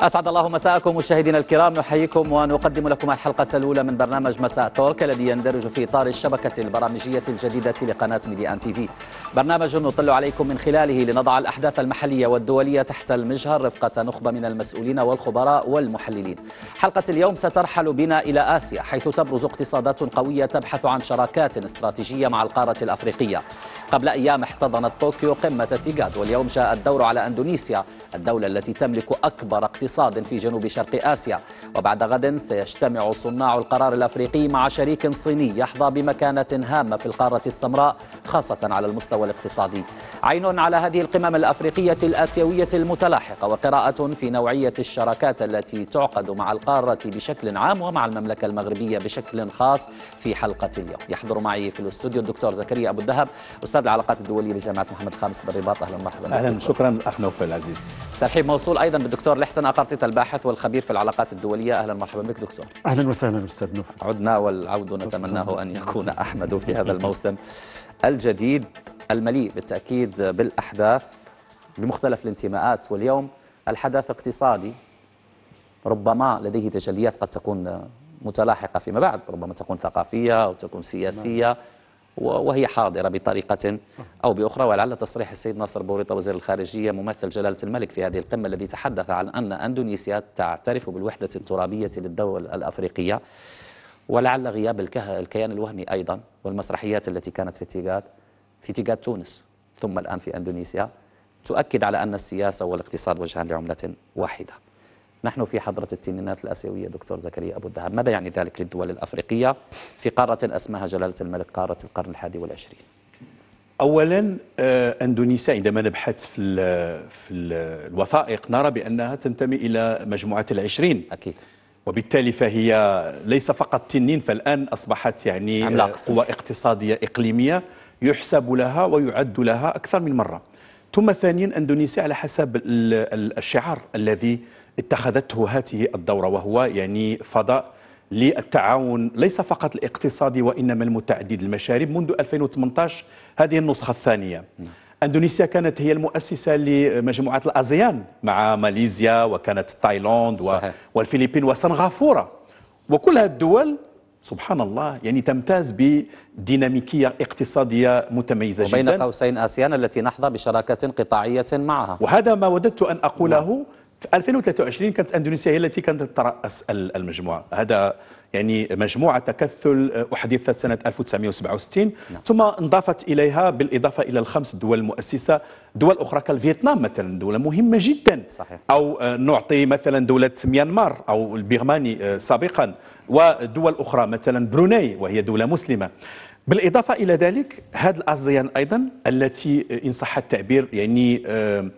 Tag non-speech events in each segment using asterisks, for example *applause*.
أسعد الله مساءكم مشاهدينا الكرام نحييكم ونقدم لكم الحلقة الأولى من برنامج مساء تورك الذي يندرج في إطار الشبكة البرامجية الجديدة لقناة ميدي أن تي في برنامج نطل عليكم من خلاله لنضع الأحداث المحلية والدولية تحت المجهر رفقة نخبة من المسؤولين والخبراء والمحللين حلقة اليوم سترحل بنا إلى آسيا حيث تبرز اقتصادات قوية تبحث عن شراكات استراتيجية مع القارة الأفريقية قبل أيام احتضنت طوكيو قمة تيغاد واليوم جاء الدور على أندونيسيا الدولة التي تملك أكبر اقتصاد في جنوب شرق آسيا وبعد غد سيجتمع صناع القرار الأفريقي مع شريك صيني يحظى بمكانة هامة في القارة السمراء خاصة على المستوى الاقتصادي عين على هذه القمم الأفريقية الآسيوية المتلاحقة وقراءة في نوعية الشراكات التي تعقد مع القارة بشكل عام ومع المملكة المغربية بشكل خاص في حلقة اليوم يحضر معي في الاستوديو الدكتور زكريا أبو الذهب أستاذ العلاقات الدولية بجامعة محمد خامس بالرباط أهلا مرحبا أهلا شكرا أخ نوفل العزيز ترحيب موصول ايضا بالدكتور لحسن اقرطيطه الباحث والخبير في العلاقات الدوليه اهلا مرحبا بك دكتور اهلا وسهلا استاذ نوف عدنا والعود نتمناه ان يكون احمد في هذا *laughs* الموسم الجديد المليء بالتاكيد بالاحداث بمختلف الانتماءات واليوم الحدث اقتصادي ربما لديه تجليات قد تكون متلاحقه فيما بعد ربما تكون ثقافيه او تكون سياسيه نعم. وهي حاضرة بطريقة أو بأخرى ولعل تصريح السيد ناصر بوريطة وزير الخارجية ممثل جلالة الملك في هذه القمة الذي تحدث عن أن أندونيسيا تعترف بالوحدة الترابية للدول الأفريقية ولعل غياب الكيان الوهمي أيضا والمسرحيات التي كانت في تيغاد في تيغاد تونس ثم الآن في أندونيسيا تؤكد على أن السياسة والاقتصاد وجهان لعملة واحدة نحن في حضرة التنينات الآسيوية دكتور زكريا أبو الذهب ماذا يعني ذلك للدول الأفريقية في قارة اسمها جلالة الملك قارة القرن الحادي والعشرين اولا آه، اندونيسيا عندما نبحث في الـ في الـ الوثائق نرى بانها تنتمي الى مجموعه العشرين اكيد وبالتالي فهي ليس فقط تنين فالان اصبحت يعني آه، عملاق. قوى اقتصاديه اقليميه يحسب لها ويعد لها اكثر من مره ثم ثانيا اندونيسيا على حسب الشعار الذي اتخذته هذه الدورة وهو يعني فضاء للتعاون ليس فقط الاقتصادي وإنما المتعدد المشارب منذ 2018 هذه النسخة الثانية اندونيسيا كانت هي المؤسسه لمجموعه الازيان مع ماليزيا وكانت تايلاند صحيح. والفلبين وسنغافوره وكل هذه الدول سبحان الله يعني تمتاز بديناميكيه اقتصاديه متميزه وبين جدا وبين قوسين اسيان التي نحظى بشراكه قطاعيه معها وهذا ما وددت ان اقوله نعم. في 2023 كانت اندونيسيا هي التي كانت تترأس المجموعه هذا يعني مجموعه تكثل احدثت آه، سنه 1967 نعم. ثم انضافت اليها بالاضافه الى الخمس دول المؤسسه دول اخرى كالفيتنام مثلا دوله مهمه جدا صحيح. او آه، نعطي مثلا دوله ميانمار او البيغماني آه، سابقا ودول اخرى مثلا بروناي وهي دوله مسلمه بالاضافه الى ذلك هذه الازيان ايضا التي ان صح التعبير يعني آه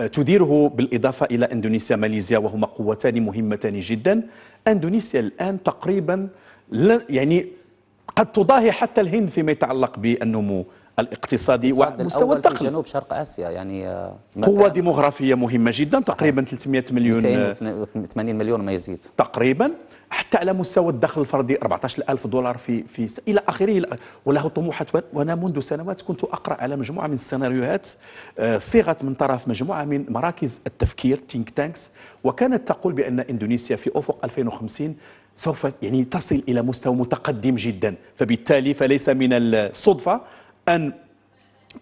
آه، تديره بالإضافة إلى أندونيسيا ماليزيا وهما قوتان مهمتان جدا أندونيسيا الآن تقريبا يعني قد تضاهي حتى الهند فيما يتعلق بالنمو الاقتصادي ومستوى الدخل في جنوب شرق اسيا يعني آه، قوه ديموغرافيه مهمه جدا صحيح. تقريبا 300 مليون 280 آه، مليون ما يزيد تقريبا حتى على مستوى الدخل الفردي 14000 دولار في في س... الى اخره وله طموحات وانا منذ سنوات كنت اقرا على مجموعه من السيناريوهات آه، صيغت من طرف مجموعه من مراكز التفكير تينك تانكس وكانت تقول بان اندونيسيا في افق 2050 سوف يعني تصل الى مستوى متقدم جدا فبالتالي فليس من الصدفه أن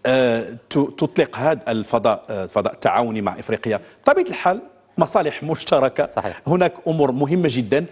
آه، تطلق هذا الفضاء الفضاء آه، التعاوني مع إفريقيا طبيعة الحال مصالح مشتركة صحيح. هناك أمور مهمة جدا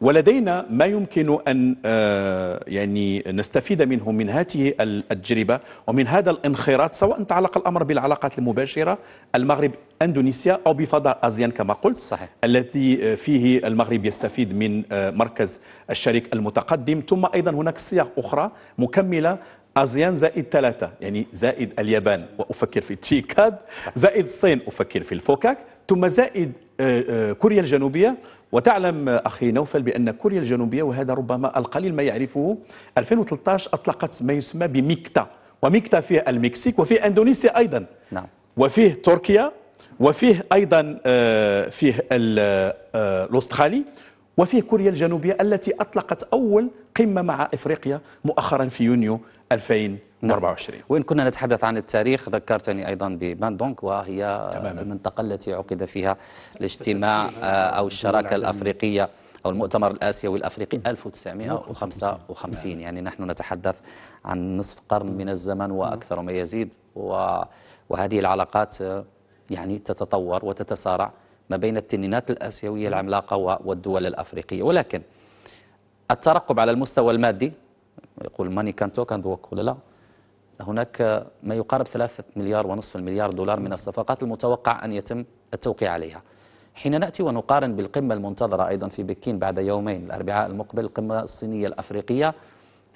ولدينا ما يمكن أن آه، يعني نستفيد منه من هذه التجربة ومن هذا الانخراط سواء تعلق الأمر بالعلاقات المباشرة المغرب اندونيسيا او بفضاء ازيان كما قلت صحيح. الذي فيه المغرب يستفيد من مركز الشريك المتقدم ثم ايضا هناك صيغ اخرى مكمله ازيان زائد ثلاثة يعني زائد اليابان وافكر في تشيكاد زائد الصين افكر في الفوكاك ثم زائد آه، آه، كوريا الجنوبية وتعلم أخي نوفل بأن كوريا الجنوبية وهذا ربما القليل ما يعرفه 2013 أطلقت ما يسمى بميكتا وميكتا فيه المكسيك وفيه أندونيسيا أيضا نعم. وفيه تركيا وفيه أيضا آه، فيه الأسترالي وفيه كوريا الجنوبية التي أطلقت أول قمة مع إفريقيا مؤخرا في يونيو 2024 نعم. وإن كنا نتحدث عن التاريخ ذكرتني أيضا بباندونك وهي تماما. المنطقة التي عقد فيها الاجتماع آه، أو الشراكة الأفريقية أو المؤتمر الآسيوي الأفريقي 1955 نعم. يعني نحن نتحدث عن نصف قرن من الزمن وأكثر ما يزيد وهذه العلاقات آه، يعني تتطور وتتسارع ما بين التنينات الآسيوية العملاقة والدول الأفريقية ولكن الترقب على المستوى المادي يقول ماني كان توك اند ووك ولا لا هناك ما يقارب ثلاثة مليار ونصف المليار دولار من الصفقات المتوقع أن يتم التوقيع عليها حين نأتي ونقارن بالقمة المنتظرة أيضا في بكين بعد يومين الأربعاء المقبل القمة الصينية الأفريقية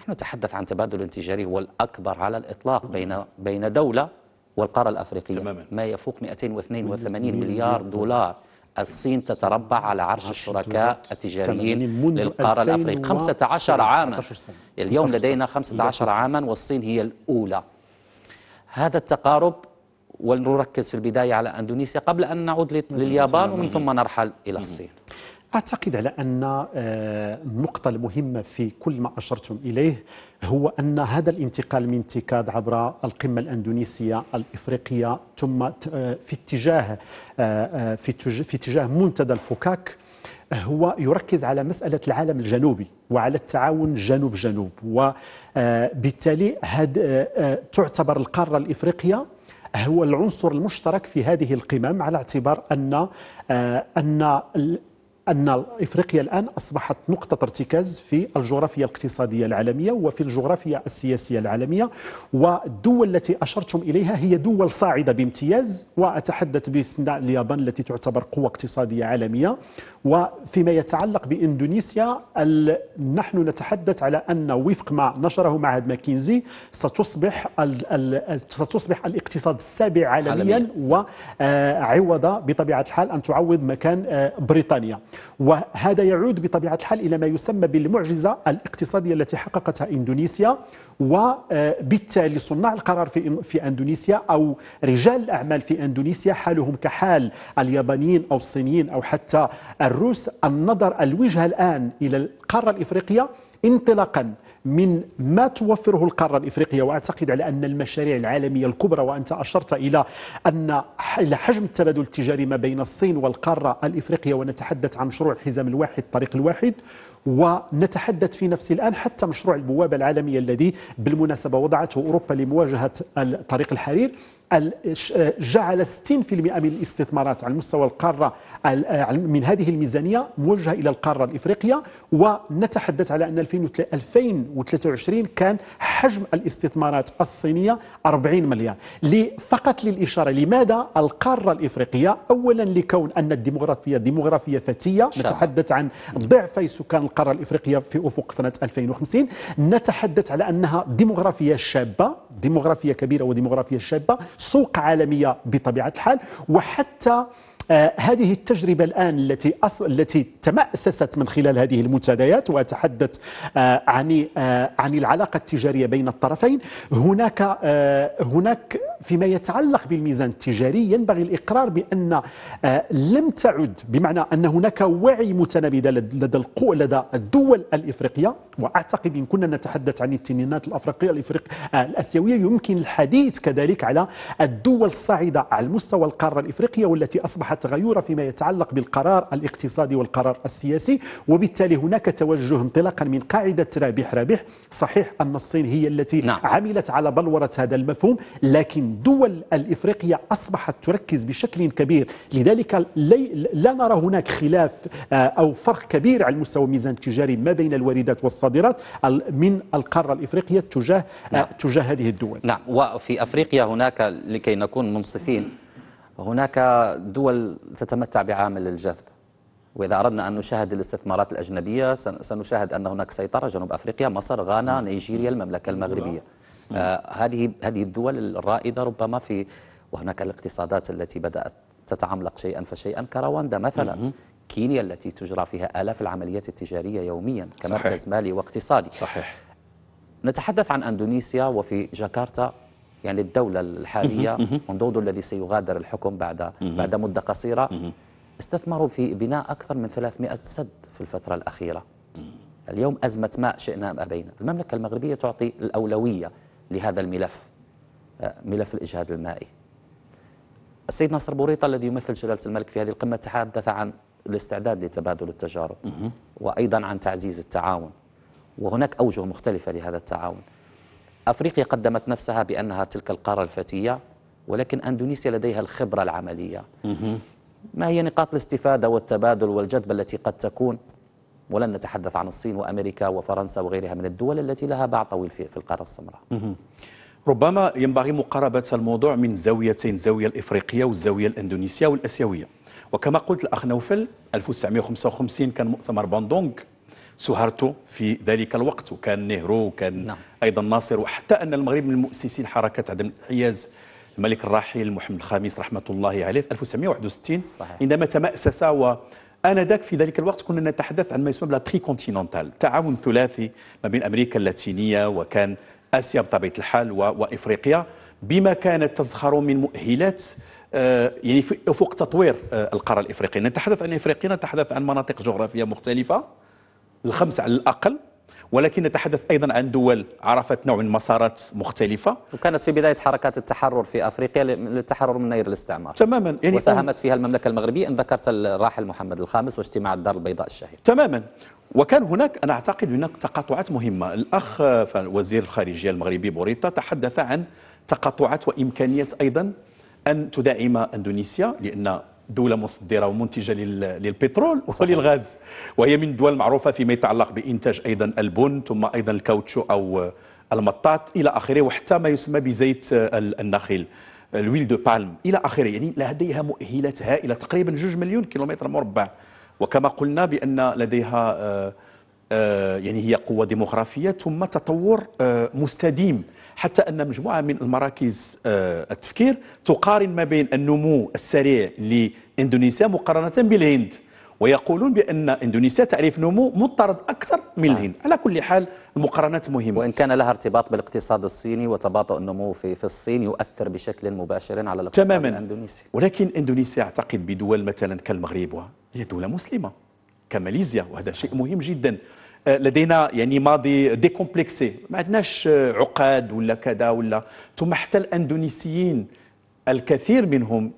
نحن نتحدث عن تبادل تجاري هو الأكبر على الإطلاق بين بين دولة والقارة الأفريقية تماما. ما يفوق 282 مليار دولار الصين تتربع على عرش الشركاء التجاريين للقارة الأفريقية 15 عاما اليوم لدينا 15 عاما والصين هي الأولى هذا التقارب ولنركز في البداية على أندونيسيا قبل أن نعود نعم، لليابان نعم، ومن نعم. ثم نرحل إلى الصين أعتقد على أن آه، النقطة المهمة في كل ما أشرتم إليه هو أن هذا الانتقال من تيكاد عبر القمة الأندونيسية الإفريقية ثم آه، في اتجاه آه، في اتجاه منتدى الفكاك هو يركز على مسألة العالم الجنوبي وعلى التعاون جنوب جنوب وبالتالي هاد تعتبر القارة الإفريقية هو العنصر المشترك في هذه القمم على اعتبار أن أن أن إفريقيا الآن أصبحت نقطة ارتكاز في الجغرافيا الاقتصادية العالمية وفي الجغرافيا السياسية العالمية والدول التي أشرتم إليها هي دول صاعدة بامتياز وأتحدث باسم اليابان التي تعتبر قوة اقتصادية عالمية وفيما يتعلق بإندونيسيا نحن نتحدث على أن وفق ما نشره معهد ماكنزي ستصبح ستصبح الاقتصاد السابع عالميا عالميا. وعوض آه، بطبيعة الحال أن تعوض مكان آه، بريطانيا وهذا يعود بطبيعة الحال إلى ما يسمى بالمعجزة الاقتصادية التي حققتها إندونيسيا وبالتالي صناع القرار في في اندونيسيا او رجال الاعمال في اندونيسيا حالهم كحال اليابانيين او الصينيين او حتى الروس النظر الوجهه الان الى القاره الافريقيه انطلاقا من ما توفره القارة الإفريقية وأعتقد على أن المشاريع العالمية الكبرى وأنت أشرت إلى أن إلى حجم التبادل التجاري ما بين الصين والقارة الإفريقية ونتحدث عن مشروع الحزام الواحد الطريق الواحد ونتحدث في نفس الآن حتى مشروع البوابة العالمية الذي بالمناسبة وضعته أوروبا لمواجهة طريق الحرير جعل 60% من الاستثمارات على مستوى القارة من هذه الميزانية موجهة إلى القارة الإفريقية ونتحدث على أن 2023 كان حجم الاستثمارات الصينية 40 مليار فقط للإشارة لماذا القارة الإفريقية أولا لكون أن الديمغرافية ديمغرافية فتية نتحدث عن ضعفي سكان القارة الإفريقية في أفق سنة 2050 نتحدث على أنها ديموغرافية شابة ديموغرافية كبيرة وديموغرافية شابة سوق عالمية بطبيعة الحال وحتى آه، هذه التجربة الآن التي التي تمأسست من خلال هذه المنتديات وأتحدث آه، عن آه، عن العلاقة التجارية بين الطرفين هناك هناك فيما يتعلق بالميزان التجاري ينبغي الإقرار بأن لم تعد بمعنى أن هناك وعي متنامي لدى القوى لدى الدول الإفريقية وأعتقد إن كنا نتحدث عن التنينات الأفريقية الإفريق الآسيوية يمكن الحديث كذلك على الدول الصاعدة على مستوى القارة الإفريقية والتي أصبحت اصبحت غيوره فيما يتعلق بالقرار الاقتصادي والقرار السياسي وبالتالي هناك توجه انطلاقا من قاعده رابح رابح صحيح ان الصين هي التي نعم. عملت على بلوره هذا المفهوم لكن دول الافريقيه اصبحت تركز بشكل كبير لذلك لا نرى هناك خلاف آه، او فرق كبير على المستوى الميزان التجاري ما بين الواردات والصادرات من القاره الافريقيه تجاه آه، نعم. تجاه هذه الدول نعم وفي افريقيا هناك لكي نكون منصفين هناك دول تتمتع بعامل الجذب وإذا أردنا أن نشاهد الاستثمارات الأجنبية سنشاهد أن هناك سيطرة جنوب أفريقيا مصر غانا نعم. نيجيريا المملكة نعم. المغربية نعم. آه هذه هذه الدول الرائدة ربما في وهناك الاقتصادات التي بدأت تتعملق شيئا فشيئا كرواندا مثلا كينيا التي تجرى فيها آلاف العمليات التجارية يوميا كمركز صحيح. مالي واقتصادي صحيح نتحدث عن أندونيسيا وفي جاكرتا يعني الدولة الحالية مندوضو الذي سيغادر الحكم بعد بعد مدة قصيرة استثمروا في بناء أكثر من 300 سد في الفترة الأخيرة اليوم أزمة ماء شئنا أم أبينا المملكة المغربية تعطي الأولوية لهذا الملف آه، ملف الإجهاد المائي السيد ناصر بوريطة الذي يمثل جلالة الملك في هذه القمة تحدث عن الاستعداد لتبادل التجارب وأيضا عن تعزيز التعاون وهناك أوجه مختلفة لهذا التعاون أفريقيا قدمت نفسها بأنها تلك القارة الفتية ولكن أندونيسيا لديها الخبرة العملية ما هي نقاط الاستفادة والتبادل والجذب التي قد تكون ولن نتحدث عن الصين وأمريكا وفرنسا وغيرها من الدول التي لها باع طويل في القارة السمراء ربما ينبغي مقاربة الموضوع من زاويتين زاوية الإفريقية والزاوية الأندونيسية والأسيوية وكما قلت الأخ نوفل 1955 كان مؤتمر باندونغ سهرته في ذلك الوقت وكان نهرو وكان نعم. أيضا ناصر وحتى أن المغرب من مؤسسين حركة عدم الانحياز الملك الراحل محمد الخامس رحمة الله عليه في 1961 صحيح. عندما تمأسس و آنذاك في ذلك الوقت كنا نتحدث عن ما يسمى بلا تري كونتيننتال تعاون ثلاثي ما بين أمريكا اللاتينية وكان آسيا بطبيعة الحال و... وإفريقيا بما كانت تزخر من مؤهلات آه، يعني افق تطوير آه، القاره الافريقيه نتحدث عن افريقيا نتحدث عن مناطق جغرافيه مختلفه الخمسة على الأقل ولكن نتحدث ايضا عن دول عرفت نوع من مسارات مختلفه وكانت في بدايه حركات التحرر في افريقيا للتحرر من نير الاستعمار تماما يعني وساهمت فيها المملكه المغربيه ان ذكرت الراحل محمد الخامس واجتماع الدار البيضاء الشهير تماما وكان هناك انا اعتقد هناك تقاطعات مهمه الاخ وزير الخارجيه المغربي بوريطه تحدث عن تقاطعات وامكانيه ايضا ان تدعم اندونيسيا لان دولة مصدرة ومنتجة للبترول وللغاز وهي من الدول المعروفة فيما يتعلق بإنتاج أيضا البن ثم أيضا الكاوتشو أو المطاط إلى آخره وحتى ما يسمى بزيت النخيل الويل دو بالم إلى آخره يعني لديها مؤهلات هائلة تقريبا 2 مليون كيلومتر مربع وكما قلنا بأن لديها آه، آه، يعني هي قوة ديموغرافية ثم تطور آه، مستديم حتى أن مجموعة من المراكز آه، التفكير تقارن ما بين النمو السريع لإندونيسيا مقارنة بالهند ويقولون بأن إندونيسيا تعرف نمو مضطرد أكثر من صحيح. الهند على كل حال المقارنات مهمة وإن كان لها ارتباط بالاقتصاد الصيني وتباطؤ النمو في, في الصين يؤثر بشكل مباشر على الاقتصاد تماما. الإندونيسي ولكن إندونيسيا أعتقد بدول مثلا كالمغرب وهي دولة مسلمة كماليزيا وهذا شيء مهم جدا آه، لدينا يعني ماضي ديكومبلكسي ما عندناش آه، عقاد ولا كذا ولا ثم حتى الاندونيسيين الكثير منهم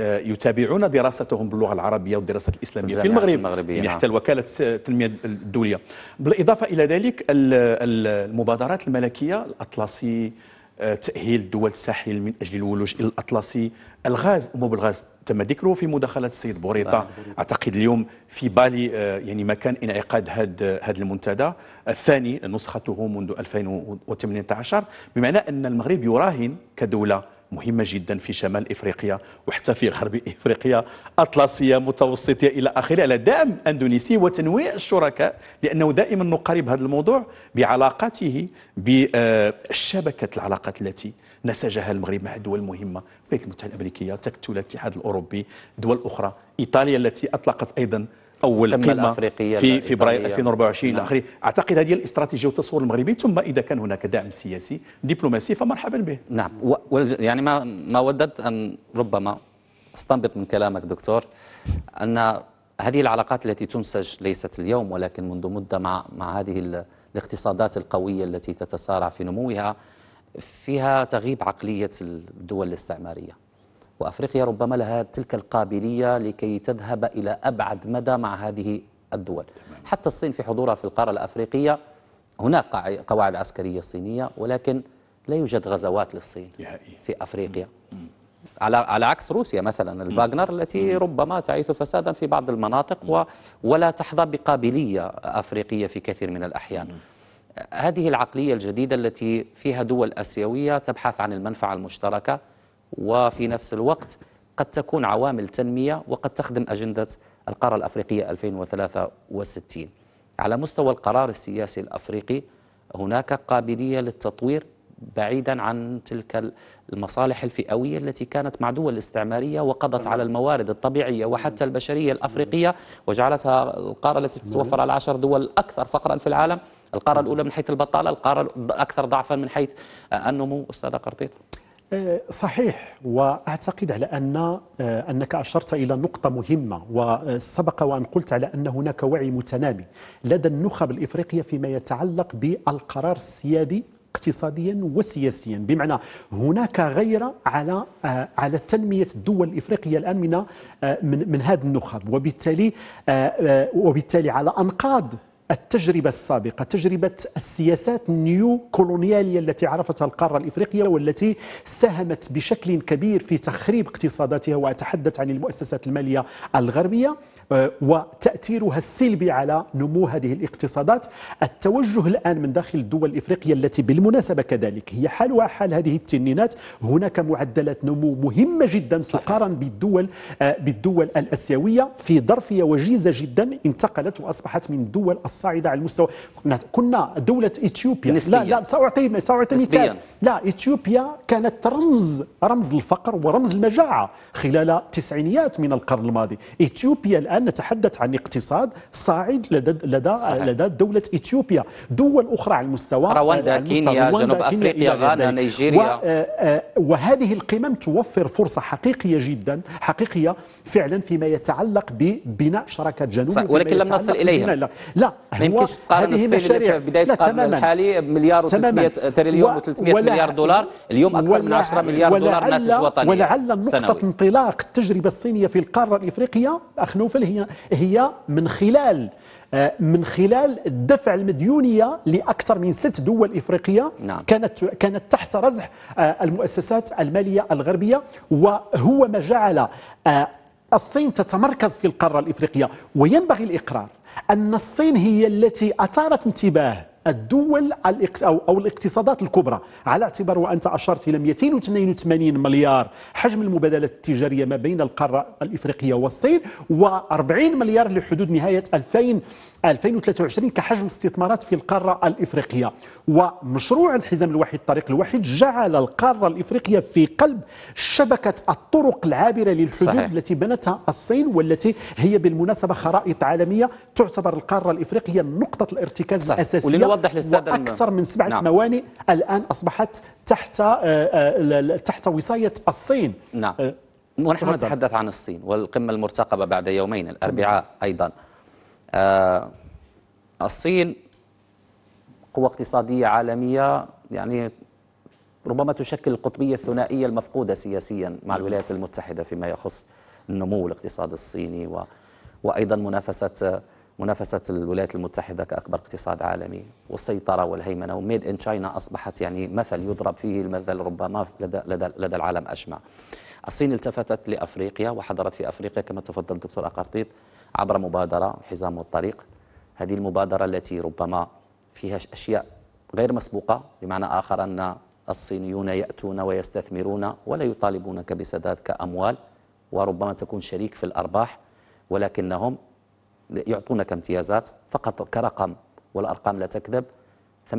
آه، يتابعون دراستهم باللغه العربيه والدراسات الاسلاميه في المغرب يعني نعم. حتى وكاله التنميه الدوليه بالاضافه الى ذلك المبادرات الملكيه الاطلسي آه، تأهيل دول الساحل من أجل الولوج إلى الأطلسي الغاز مو بالغاز تم ذكره في مداخلة السيد بوريطة أعتقد اليوم في بالي آه، يعني مكان انعقاد هذا هذا المنتدى الثاني نسخته منذ 2018 بمعنى أن المغرب يراهن كدولة مهمة جدا في شمال إفريقيا وحتى في غرب إفريقيا أطلسية متوسطية إلى آخره على دعم أندونيسي وتنويع الشركاء لأنه دائما نقارب هذا الموضوع بعلاقاته بشبكة العلاقات التي نسجها المغرب مع دول مهمة الولايات المتحدة الأمريكية تكتل الاتحاد الأوروبي دول أخرى إيطاليا التي أطلقت أيضا اول قمه في فبراير 2024 الى اخره اعتقد هذه الاستراتيجيه والتصور المغربي ثم اذا كان هناك دعم سياسي دبلوماسي فمرحبا به نعم و يعني ما ما وددت ان ربما استنبط من كلامك دكتور ان هذه العلاقات التي تنسج ليست اليوم ولكن منذ مده مع مع هذه الاقتصادات القويه التي تتسارع في نموها فيها تغيب عقليه الدول الاستعماريه وأفريقيا ربما لها تلك القابلية لكي تذهب إلى أبعد مدى مع هذه الدول حتى الصين في حضورها في القارة الأفريقية هناك قواعد عسكرية صينية ولكن لا يوجد غزوات للصين في أفريقيا على على عكس روسيا مثلا الفاغنر التي ربما تعيث فسادا في بعض المناطق ولا تحظى بقابليه افريقيه في كثير من الاحيان. هذه العقليه الجديده التي فيها دول اسيويه تبحث عن المنفعه المشتركه وفي نفس الوقت قد تكون عوامل تنمية وقد تخدم أجندة القارة الأفريقية 2063 على مستوى القرار السياسي الأفريقي هناك قابلية للتطوير بعيدا عن تلك المصالح الفئوية التي كانت مع دول الاستعمارية وقضت على الموارد الطبيعية وحتى البشرية الأفريقية وجعلتها القارة التي تتوفر على عشر دول أكثر فقرا في العالم القارة الأولى من حيث البطالة القارة الأكثر ضعفا من حيث النمو أستاذة قرطيط صحيح واعتقد على ان آه، انك اشرت الى نقطه مهمه وسبق وان قلت على ان هناك وعي متنامي لدى النخب الافريقيه فيما يتعلق بالقرار السيادي اقتصاديا وسياسيا بمعنى هناك غيرة على آه، على تنمية الدول الإفريقية الآن من آه، من, من هذه النخب وبالتالي وبالتالي على أنقاض التجربة السابقة تجربة السياسات النيو كولونيالية التي عرفتها القارة الإفريقية والتي ساهمت بشكل كبير في تخريب اقتصاداتها وأتحدث عن المؤسسات المالية الغربية آه، وتأثيرها السلبي على نمو هذه الاقتصادات التوجه الآن من داخل الدول الإفريقية التي بالمناسبة كذلك هي حالها حال هذه التنينات هناك معدلات نمو مهمة جدا تقارن بالدول آه، بالدول الآسيوية في ظرفية وجيزة جدا انتقلت وأصبحت من دول الصاعدة على المستوى كنا دولة إثيوبيا لا لا سأعطي سأعطي مثال لا إثيوبيا كانت رمز رمز الفقر ورمز المجاعة خلال التسعينيات من القرن الماضي إثيوبيا الآن نتحدث عن اقتصاد صاعد لدى لدى, لدى دولة إثيوبيا دول أخرى على المستوى رواندا كينيا جنوب أفريقيا غانا نيجيريا آه، آه، وهذه القمم توفر فرصة حقيقية جدا حقيقية فعلا فيما يتعلق ببناء شراكات جنوب ولكن لم نصل إليها لا ما يمكنش تقارن هذه مشاريع في بدايه القرن الحالي بمليار و300 تريليون و300 مليار دولار اليوم اكثر من 10 مليار دولار ناتج وطني ولعل نقطه انطلاق التجربه الصينيه في القاره الافريقيه اخ نوفل هي هي من خلال آه، من خلال دفع المديونيه لاكثر من ست دول افريقيه نعم. كانت كانت تحت رزح آه، المؤسسات الماليه الغربيه وهو ما جعل آه، الصين تتمركز في القاره الافريقيه وينبغي الاقرار أن الصين هي التي أثارت انتباه الدول أو الاقتصادات الكبرى على اعتبار وأنت أشرت إلى 282 مليار حجم المبادلات التجارية ما بين القارة الإفريقية والصين و40 مليار لحدود نهاية 2000 2023 كحجم استثمارات في القارة الإفريقية ومشروع الحزام الوحيد الطريق الوحيد جعل القارة الإفريقية في قلب شبكة الطرق العابرة للحدود صحيح. التي بنتها الصين والتي هي بالمناسبة خرائط عالمية تعتبر القارة الإفريقية نقطة الارتكاز صحيح. الأساسية نوضح للساده اكثر من سبعه نعم. موانئ الان اصبحت تحت آه، آه، تحت وصايه الصين نعم آه، ونحن نتحدث عن الصين والقمه المرتقبه بعد يومين الاربعاء ايضا الصين قوة اقتصادية عالمية يعني ربما تشكل القطبية الثنائية المفقودة سياسيا مع نعم. الولايات المتحدة فيما يخص النمو الاقتصادي الصيني و... وأيضا منافسة منافسة الولايات المتحدة كأكبر اقتصاد عالمي والسيطرة والهيمنة وميد إن تشاينا أصبحت يعني مثل يضرب فيه المثل ربما لدى, لدى, لدى العالم أجمع الصين التفتت لأفريقيا وحضرت في أفريقيا كما تفضل الدكتور أقرطيط عبر مبادرة حزام الطريق هذه المبادرة التي ربما فيها أشياء غير مسبوقة بمعنى آخر أن الصينيون يأتون ويستثمرون ولا يطالبونك بسداد كأموال وربما تكون شريك في الأرباح ولكنهم يعطونك امتيازات فقط كرقم والأرقام لا تكذب 98%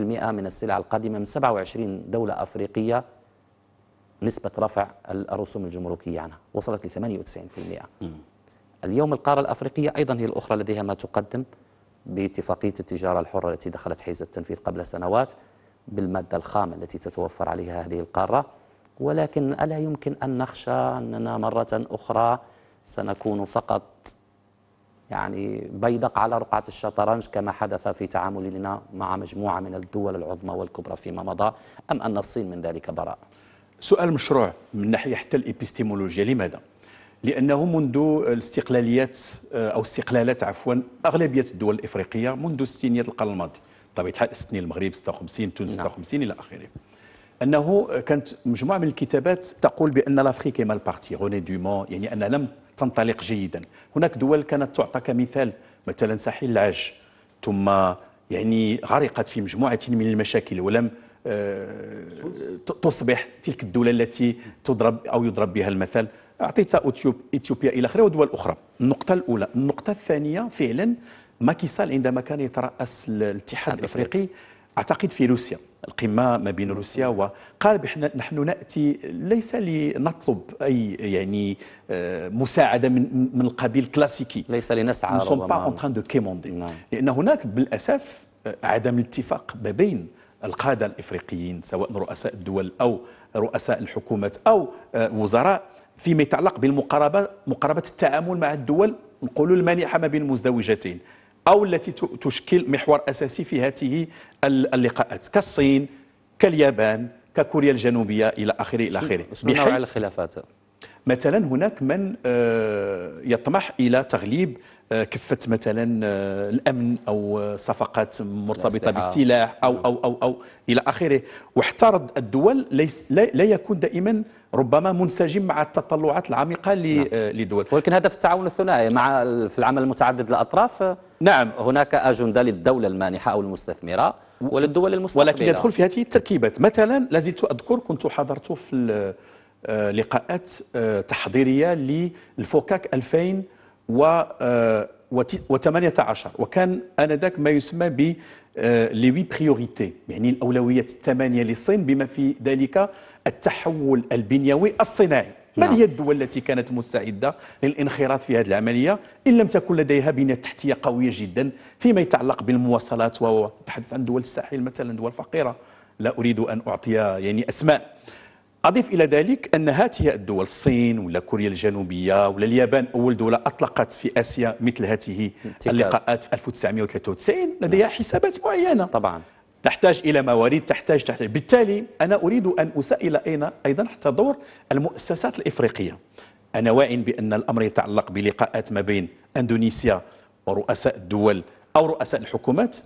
من السلع القادمة من 27 دولة أفريقية نسبة رفع الرسوم الجمركية عنها وصلت ل 98% اليوم القارة الأفريقية أيضا هي الأخرى لديها ما تقدم باتفاقية التجارة الحرة التي دخلت حيز التنفيذ قبل سنوات بالمادة الخام التي تتوفر عليها هذه القارة ولكن ألا يمكن أن نخشى أننا مرة أخرى سنكون فقط يعني بيدق على رقعة الشطرنج كما حدث في تعاملنا مع مجموعة من الدول العظمى والكبرى فيما مضى أم أن الصين من ذلك براء سؤال مشروع من ناحية حتى الإبستيمولوجيا لماذا؟ لأنه منذ الاستقلاليات آه، أو استقلالات عفوا أغلبية الدول الإفريقية منذ ستينيات القرن الماضي طبيعة الحال المغرب 56 تونس 56 نعم. إلى آخره أنه كانت مجموعة من الكتابات تقول بأن لافريك مال بارتي غوني دومون يعني أن لم تنطلق جيدا هناك دول كانت تعطى كمثال مثلا ساحل العاج ثم يعني غرقت في مجموعة من المشاكل ولم آه، تصبح تلك الدولة التي تضرب أو يضرب بها المثل أعطيت إثيوبيا إلى آخره ودول أخرى النقطة الأولى النقطة الثانية فعلا ماكيسال عندما كان يترأس الاتحاد الأفريقي أعتقد في روسيا القمه ما بين روسيا وقال بحنا نحن ناتي ليس لنطلب اي يعني آه، مساعده من من القبيل الكلاسيكي ليس لنسعى نسوم با اون تران دو كيموندي لان هناك بالاسف آه، عدم الاتفاق ما بين القاده الافريقيين سواء رؤساء الدول او رؤساء الحكومات او آه، وزراء فيما يتعلق بالمقاربه مقاربه التعامل مع الدول نقولوا المانحه ما بين المزدوجتين أو التي تشكل محور أساسي في هذه اللقاءات كالصين كاليابان ككوريا الجنوبية إلى آخره إلى آخره بحيث الخلافات مثلا هناك من آه، يطمح إلى تغليب آه، كفه مثلا آه، الامن او آه، صفقات مرتبطه بالسلاح أو, او او او الى اخره واحترض الدول ليس لا يكون دائما ربما منسجم مع التطلعات العميقه نعم. لدول ولكن هدف التعاون الثنائي مع في العمل المتعدد الاطراف نعم هناك اجنده للدوله المانحه او المستثمره وللدول المستثمره ولكن يدخل في هذه التركيبات مثلا لازلت اذكر كنت حضرت في لقاءات تحضيريه للفوكاك 2000 و آه، و18 وكان انذاك ما يسمى ب لي وي بريوريتي يعني الاولويات الثمانيه للصين بما في ذلك التحول البنيوي الصناعي ما نعم. هي الدول التي كانت مستعدة للانخراط في هذه العملية إن لم تكن لديها بنية تحتية قوية جدا فيما يتعلق بالمواصلات وتحدث عن دول الساحل مثلا دول فقيرة لا أريد أن أعطي يعني أسماء أضيف إلى ذلك أن هاته الدول الصين ولا كوريا الجنوبية ولا اليابان أول دولة أطلقت في آسيا مثل هاته اللقاءات في 1993 لديها نعم. حسابات معينة طبعا تحتاج الى موارد تحتاج تحتاج بالتالي انا اريد ان اسائل اين ايضا حتى دور المؤسسات الافريقيه انا واعٍ بان الامر يتعلق بلقاءات ما بين اندونيسيا ورؤساء الدول او رؤساء الحكومات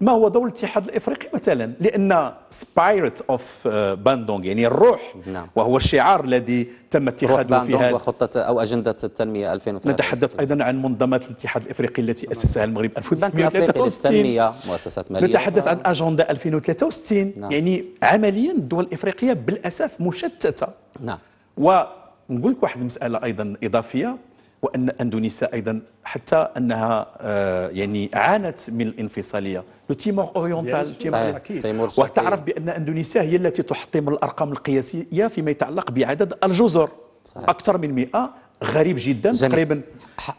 ما هو دور الاتحاد الافريقي مثلا لان سبايرت اوف باندونغ يعني الروح نعم. وهو الشعار الذي تم اتخاذه في هذا وخطه او اجنده التنميه 2030 نتحدث ايضا عن منظمات الاتحاد الافريقي التي اسسها المغرب 1963 مؤسسات ماليه نتحدث عن نعم. اجنده 2063 نعم. يعني عمليا الدول الافريقيه بالاسف مشتته نعم ونقول لك واحد المساله ايضا اضافيه وان اندونيسيا ايضا حتى انها آه، يعني عانت من الانفصاليه لو تيمور اورينتال تيمور, وتعرف بان اندونيسيا هي التي تحطم الارقام القياسيه فيما يتعلق بعدد الجزر صحيح. اكثر من 100 غريب جدا تقريبا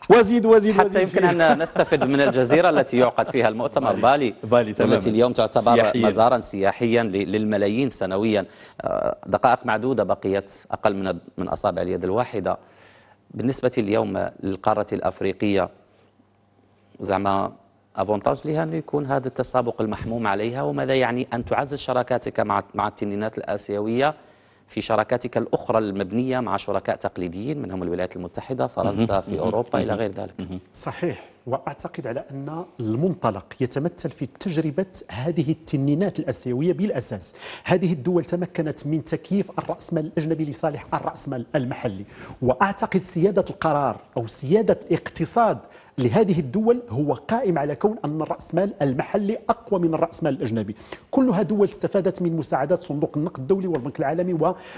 وزيد وزيد حتى وزيد يمكن فيه. ان *laughs* نستفد من الجزيره التي يعقد فيها المؤتمر بالي, بالي والتي اليوم تعتبر سياحياً. مزارا سياحيا للملايين سنويا آه، دقائق معدوده بقيت اقل من من اصابع اليد الواحده بالنسبة اليوم للقارة الأفريقية زعما افونتاج لها انه يكون هذا التسابق المحموم عليها وماذا يعني ان تعزز شراكاتك مع مع التنينات الاسيويه في شراكاتك الأخرى المبنية مع شركاء تقليديين منهم الولايات المتحدة فرنسا في أوروبا إلى غير ذلك صحيح وأعتقد على أن المنطلق يتمثل في تجربة هذه التنينات الأسيوية بالأساس هذه الدول تمكنت من تكييف الرأسمال الأجنبي لصالح الرأسمال المحلي وأعتقد سيادة القرار أو سيادة الاقتصاد لهذه الدول هو قائم على كون أن الرأسمال المحلي أقوى من الرأسمال الأجنبي كلها دول استفادت من مساعدات صندوق النقد الدولي والبنك العالمي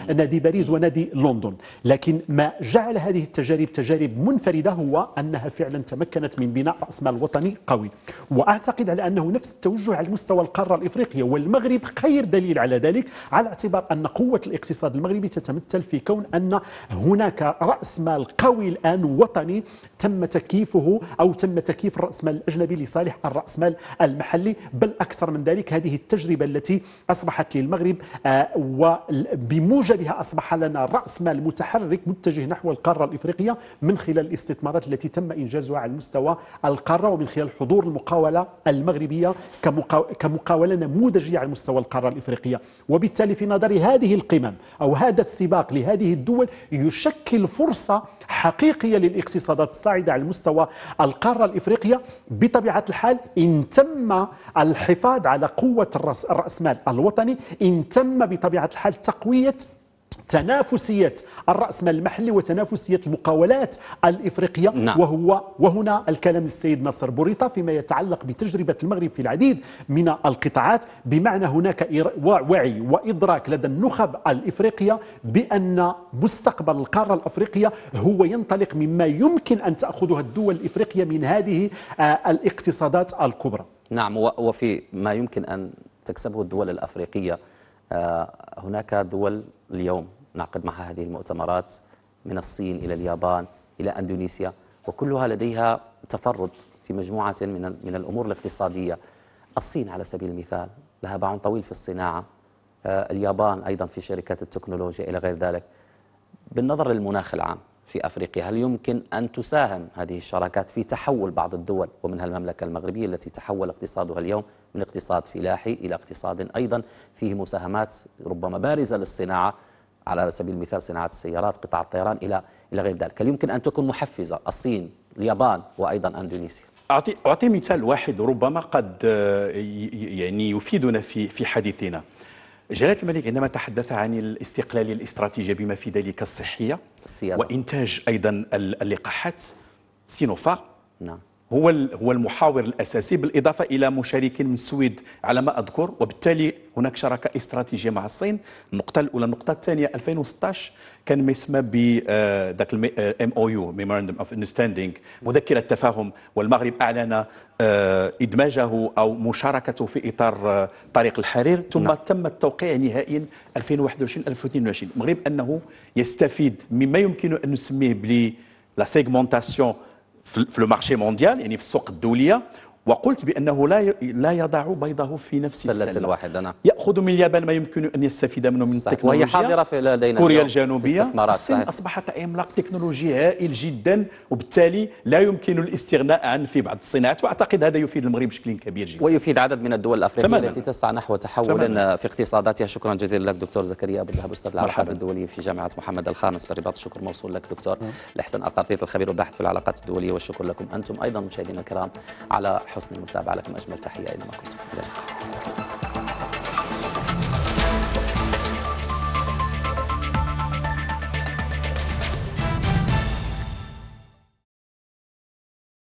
ونادي باريس ونادي لندن لكن ما جعل هذه التجارب تجارب منفردة هو أنها فعلا تمكنت من بناء رأسمال وطني قوي وأعتقد على أنه نفس التوجه على مستوى القارة الإفريقية والمغرب خير دليل على ذلك على اعتبار أن قوة الاقتصاد المغربي تتمثل في كون أن هناك رأس مال قوي الآن وطني تم تكييفه أو تم تكييف مال الأجنبي لصالح الراس مال المحلي بل أكثر من ذلك هذه التجربة التي أصبحت للمغرب آه، وبموجبها أصبح لنا راس مال متحرك متجه نحو القارة الإفريقية من خلال الاستثمارات التي تم إنجازها على مستوى القارة ومن خلال حضور المقاولة المغربية كمقاولة نموذجية على مستوى القارة الإفريقية وبالتالي في نظري هذه القمم أو هذا السباق لهذه الدول يشكل فرصة حقيقية للاقتصادات الصاعدة على مستوى القارة الإفريقية بطبيعة الحال إن تم الحفاظ على قوة الرأسمال الوطني إن تم بطبيعة الحال تقوية تنافسية الرأسمال المحلي وتنافسية المقاولات الإفريقية نعم. وهو وهنا الكلام السيد نصر بوريطة فيما يتعلق بتجربة المغرب في العديد من القطاعات بمعنى هناك وعي وإدراك لدى النخب الإفريقية بأن مستقبل القارة الأفريقية هو ينطلق مما يمكن أن تأخذها الدول الإفريقية من هذه آه، الاقتصادات الكبرى نعم وفي ما يمكن أن تكسبه الدول الأفريقية آه، هناك دول اليوم نعقد معها هذه المؤتمرات من الصين إلى اليابان إلى أندونيسيا وكلها لديها تفرد في مجموعة من من الأمور الاقتصادية الصين على سبيل المثال لها باع طويل في الصناعة آه، اليابان أيضا في شركات التكنولوجيا إلى غير ذلك بالنظر للمناخ العام في أفريقيا هل يمكن أن تساهم هذه الشراكات في تحول بعض الدول ومنها المملكة المغربية التي تحول اقتصادها اليوم من اقتصاد فلاحي إلى اقتصاد أيضا فيه مساهمات ربما بارزة للصناعة على سبيل المثال صناعة السيارات قطاع الطيران إلى إلى غير ذلك هل يمكن أن تكون محفزة الصين اليابان وأيضا أندونيسيا أعطي, أعطي مثال واحد ربما قد آه، يعني يفيدنا في في حديثنا جلالة الملك عندما تحدث عن الاستقلال الاستراتيجي بما في ذلك الصحية السيادة. وإنتاج أيضا اللقاحات سينوفا نعم هو هو المحاور الاساسي بالاضافه الى مشاركين من السويد على ما اذكر وبالتالي هناك شراكه استراتيجيه مع الصين النقطه الاولى النقطه الثانيه 2016 كان ما يسمى ب ذاك الام او يو ميموراندوم اوف اندرستاندينغ مذكره تفاهم والمغرب اعلن آه، ادماجه او مشاركته في اطار آه، طريق الحرير نعم. ثم نعم. تم التوقيع نهائيا 2021 2022 المغرب انه يستفيد مما يمكن ان نسميه بلي لا سيغمونتاسيون le marché mondial, il y a une sorte d'olia, وقلت بأنه لا لا يضع بيضه في نفس السلة, السلة الواحدة نعم يأخذ من اليابان ما يمكن أن يستفيد منه من التكنولوجيا وهي حاضرة في لدينا كوريا الجنوبية الصين صحيح. أصبحت عملاق تكنولوجي هائل جدا وبالتالي لا يمكن الاستغناء عن في بعض الصناعات وأعتقد هذا يفيد المغرب بشكل كبير جدا ويفيد عدد من الدول الأفريقية تماماً. التي تسعى نحو تحول في اقتصاداتها شكرا جزيلا لك دكتور زكريا أبو الذهب أستاذ العلاقات الدولية في جامعة محمد الخامس في الرباط الشكر موصول لك دكتور نعم. لحسن أقاطيط الخبير والباحث في العلاقات الدولية والشكر لكم أنتم أيضا مشاهدينا الكرام على حسن المتابعة لكم أجمل تحية إلى ما كنتم